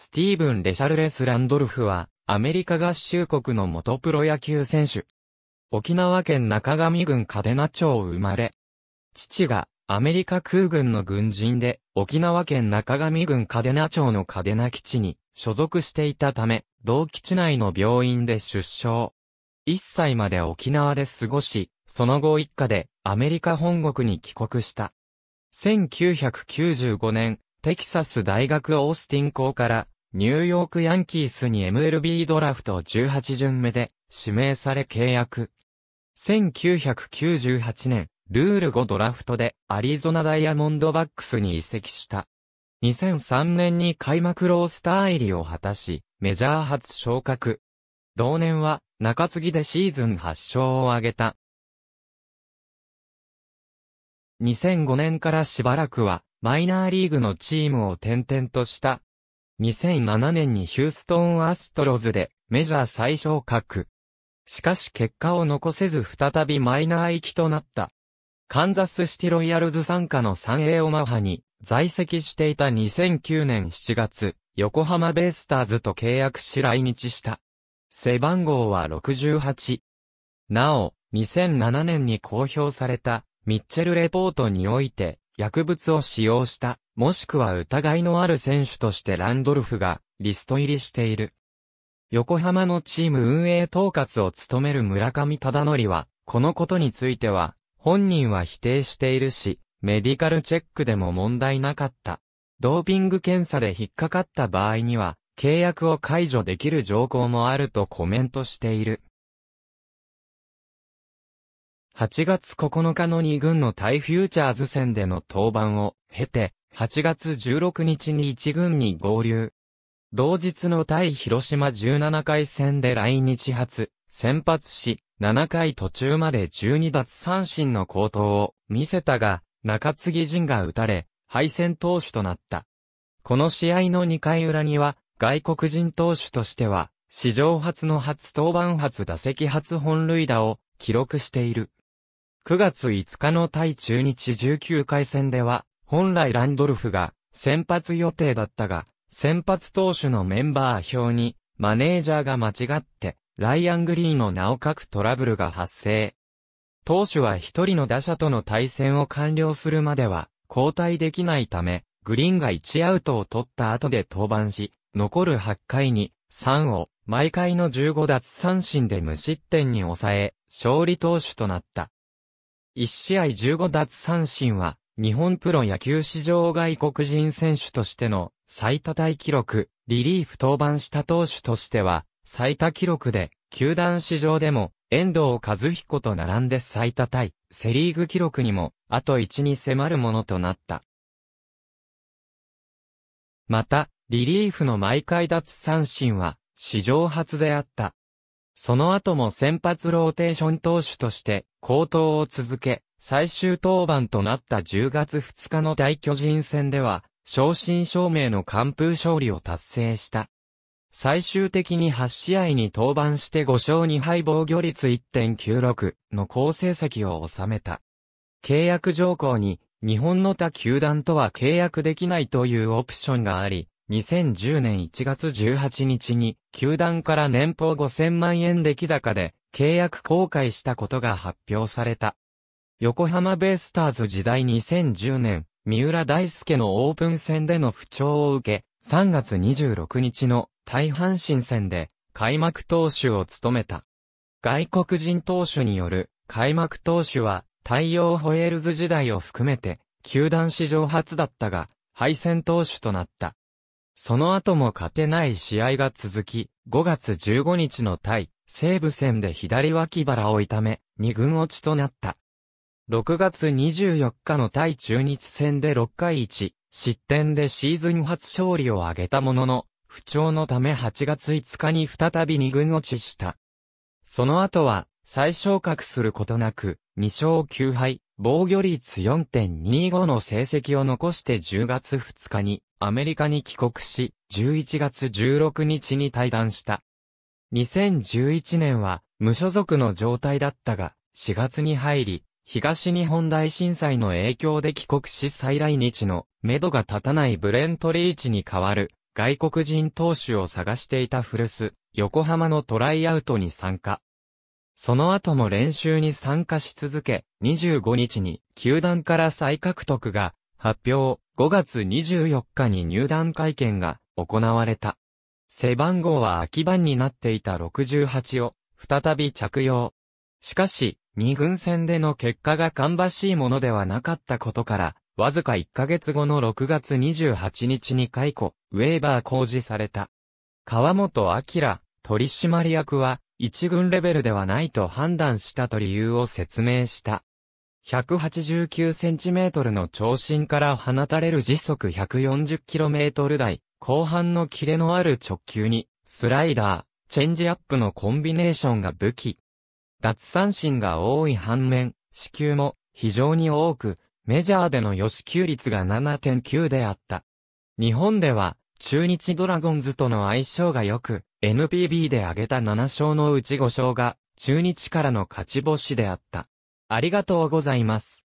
スティーブン・レシャルレス・ランドルフは、アメリカ合衆国の元プロ野球選手。沖縄県中上郡嘉手納町生まれ。父が、アメリカ空軍の軍人で、沖縄県中上郡嘉手納町の嘉手納基地に所属していたため、同基地内の病院で出生。1歳まで沖縄で過ごし、その後一家でアメリカ本国に帰国した。1995年、テキサス大学オースティン校から、ニューヨークヤンキースに MLB ドラフト18巡目で指名され契約。1998年、ルール5ドラフトでアリゾナダイヤモンドバックスに移籍した。2003年に開幕ロースター入りを果たし、メジャー初昇格。同年は中継ぎでシーズン8勝を挙げた。2005年からしばらくはマイナーリーグのチームを転々とした。2007年にヒューストンアストロズでメジャー最小格。しかし結果を残せず再びマイナー行きとなった。カンザスシティロイヤルズ参加の 3A オマハに在籍していた2009年7月、横浜ベイスターズと契約し来日した。背番号は68。なお、2007年に公表されたミッチェルレポートにおいて、薬物を使用した、もしくは疑いのある選手としてランドルフがリスト入りしている。横浜のチーム運営統括を務める村上忠則は、このことについては、本人は否定しているし、メディカルチェックでも問題なかった。ドーピング検査で引っかかった場合には、契約を解除できる条項もあるとコメントしている。8月9日の2軍の対フューチャーズ戦での登板を経て、8月16日に1軍に合流。同日の対広島17回戦で来日初、先発し、7回途中まで12奪三振の高投を見せたが、中継ぎ陣が打たれ、敗戦投手となった。この試合の2回裏には、外国人投手としては、史上初の初登板初打席初本塁打を記録している。9月5日の対中日19回戦では、本来ランドルフが先発予定だったが、先発投手のメンバー表に、マネージャーが間違って、ライアン・グリーンの名を書くトラブルが発生。投手は一人の打者との対戦を完了するまでは、交代できないため、グリーンが1アウトを取った後で登板し、残る8回に、3を、毎回の15奪三振で無失点に抑え、勝利投手となった。1試合15奪三振は、日本プロ野球史上外国人選手としての最多大記録、リリーフ登板した投手としては、最多記録で、球団史上でも、遠藤和彦と並んで最多対、セリーグ記録にも、あと1に迫るものとなった。また、リリーフの毎回奪三振は、史上初であった。その後も先発ローテーション投手として、好投を続け、最終登板となった10月2日の大巨人戦では、正真正銘の完封勝利を達成した。最終的に8試合に登板して5勝2敗防御率1.96の好成績を収めた。契約条項に、日本の他球団とは契約できないというオプションがあり、2010年1月18日に、球団から年俸5000万円出来高で、契約更改したことが発表された。横浜ベイスターズ時代2010年、三浦大輔のオープン戦での不調を受け、3月26日の大阪神戦で開幕投手を務めた。外国人投手による開幕投手は太陽ホエールズ時代を含めて球団史上初だったが、敗戦投手となった。その後も勝てない試合が続き、5月15日の対西武戦で左脇腹を痛め、2軍落ちとなった。6月24日の対中日戦で6回1、失点でシーズン初勝利を挙げたものの、不調のため8月5日に再び2軍落ちした。その後は、再昇格することなく、2勝9敗、防御率4.25の成績を残して10月2日にアメリカに帰国し、11月16日に退団した。2011年は無所属の状態だったが、4月に入り、東日本大震災の影響で帰国し再来日の目処が立たないブレントリーチに代わる外国人投手を探していた古巣、横浜のトライアウトに参加。その後も練習に参加し続け、25日に球団から再獲得が発表、5月24日に入団会見が行われた。背番号は空き番になっていた68を再び着用。しかし、2軍戦での結果が芳しいものではなかったことから、わずか1ヶ月後の6月28日に解雇、ウェーバー公示された。川本明、取締役は、一軍レベルではないと判断したと理由を説明した。1 8 9トルの長身から放たれる時速1 4 0トル台、後半のキレのある直球に、スライダー、チェンジアップのコンビネーションが武器。脱三振が多い反面、死球も非常に多く、メジャーでの予死球率が7.9であった。日本では、中日ドラゴンズとの相性が良く、NPB で挙げた7勝のうち5勝が、中日からの勝ち星であった。ありがとうございます。